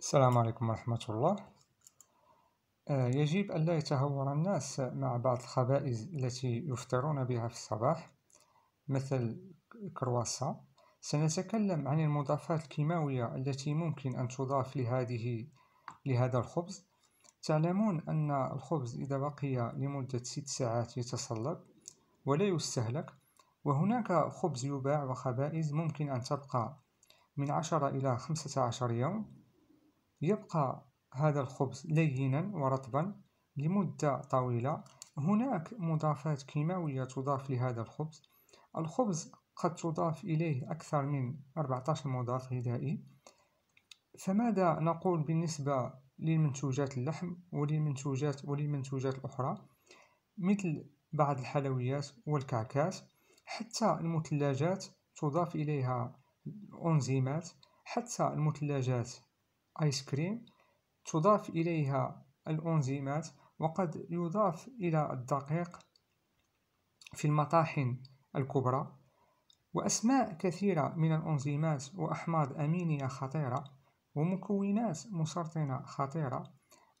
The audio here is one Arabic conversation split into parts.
السلام عليكم ورحمة الله آه، يجب ألا يتهور الناس مع بعض الخبائز التي يفطرون بها في الصباح مثل كرواسا سنتكلم عن المضافات الكيماوية التي ممكن أن تضاف لهذه لهذا الخبز تعلمون أن الخبز إذا بقي لمدة ست ساعات يتصلب ولا يستهلك وهناك خبز يباع وخبائز ممكن أن تبقى من عشرة إلى خمسة عشر يوم يبقى هذا الخبز لينا ورطبا لمدة طويلة هناك مضافات كيماوية تضاف لهذا الخبز الخبز قد تضاف إليه أكثر من 14 مضاف غذائي فماذا نقول بالنسبة للمنتوجات اللحم وللمنتوجات وللمنتوجات الأخرى مثل بعض الحلويات والكعكات حتى المثلجات تضاف إليها الأنزيمات حتى المثلجات آيس كريم تضاف إليها الأنزيمات وقد يضاف إلى الدقيق في المطاحن الكبرى وأسماء كثيرة من الأنزيمات وأحماض أمينية خطيرة ومكونات مسرطنة خطيرة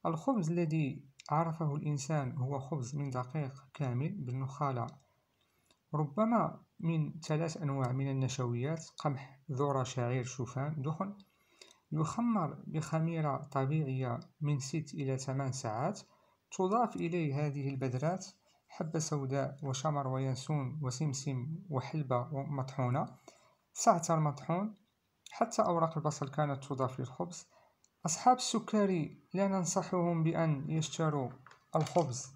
الخبز الذي عرفه الإنسان هو خبز من دقيق كامل بالنخالة ربما من ثلاث أنواع من النشويات قمح ذرة شعير شوفان دخن يخمر بخميرة طبيعية من 6 إلى 8 ساعات تضاف إليه هذه البذرات حبة سوداء وشمر وينسون وسمسم وحلبة مطحونة سعتر مطحون حتى أوراق البصل كانت تضاف للخبز أصحاب السكري لا ننصحهم بأن يشتروا الخبز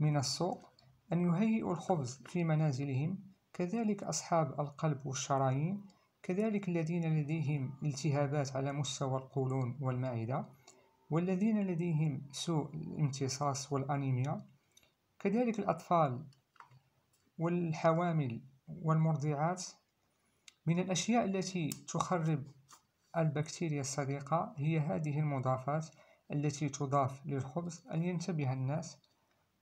من السوق أن يهيئوا الخبز في منازلهم كذلك أصحاب القلب والشرايين كذلك الذين لديهم التهابات على مستوى القولون والمعدة والذين لديهم سوء الامتصاص والأنيميا كذلك الأطفال والحوامل والمرضعات من الأشياء التي تخرب البكتيريا الصديقة هي هذه المضافات التي تضاف للخبز أن ينتبه الناس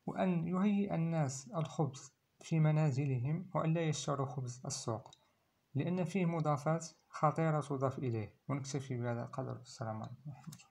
وأن يهيئ الناس الخبز في منازلهم وأن لا يشتروا خبز السوق لأن فيه مضافات خطيرة تضاف إليه ونكتفي بهذا القدر والسلام عليكم ورحمة الله